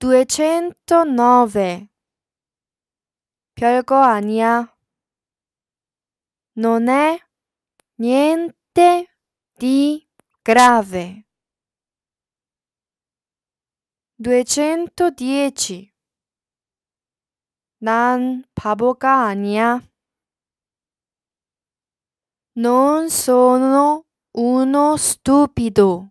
209 별거 아니야. Non è niente di grave. 210 Nan 바보가 ania. Non sono uno stupido.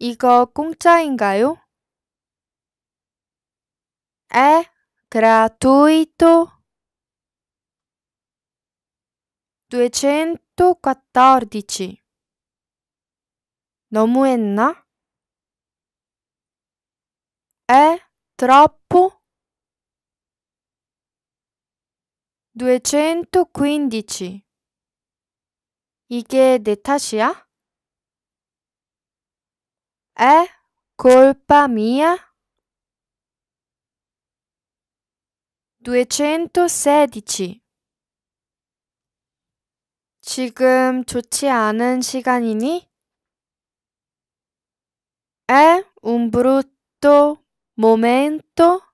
이거 공짜인가요? 에 gratuito 214 너무했나? 에 troppo 215 이게 내 탓이야? È colpa mia? 216 지금 좋지 않은 시간이니? È un brutto momento?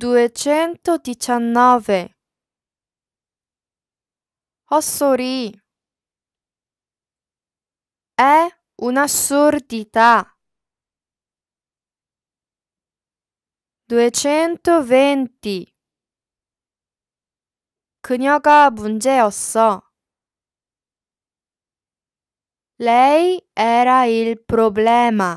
duecentodiciannove Ossori è un'assurdità. duecentoventi 그녀가 문제였어. Lei era il problema.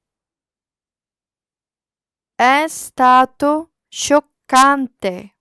È stato scioccante.